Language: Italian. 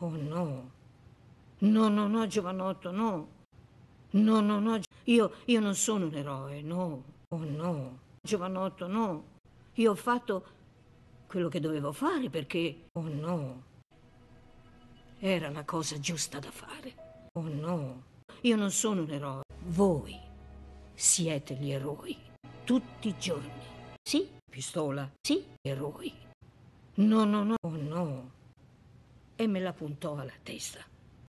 Oh no, no, no, no, giovanotto, no. No, no, no, io, io non sono un eroe, no. Oh no, giovanotto, no. Io ho fatto quello che dovevo fare perché, oh no, era la cosa giusta da fare. Oh no, io non sono un eroe. Voi siete gli eroi, tutti i giorni. Sì, pistola, sì, eroi. No, no, no, oh no e me la puntò alla testa.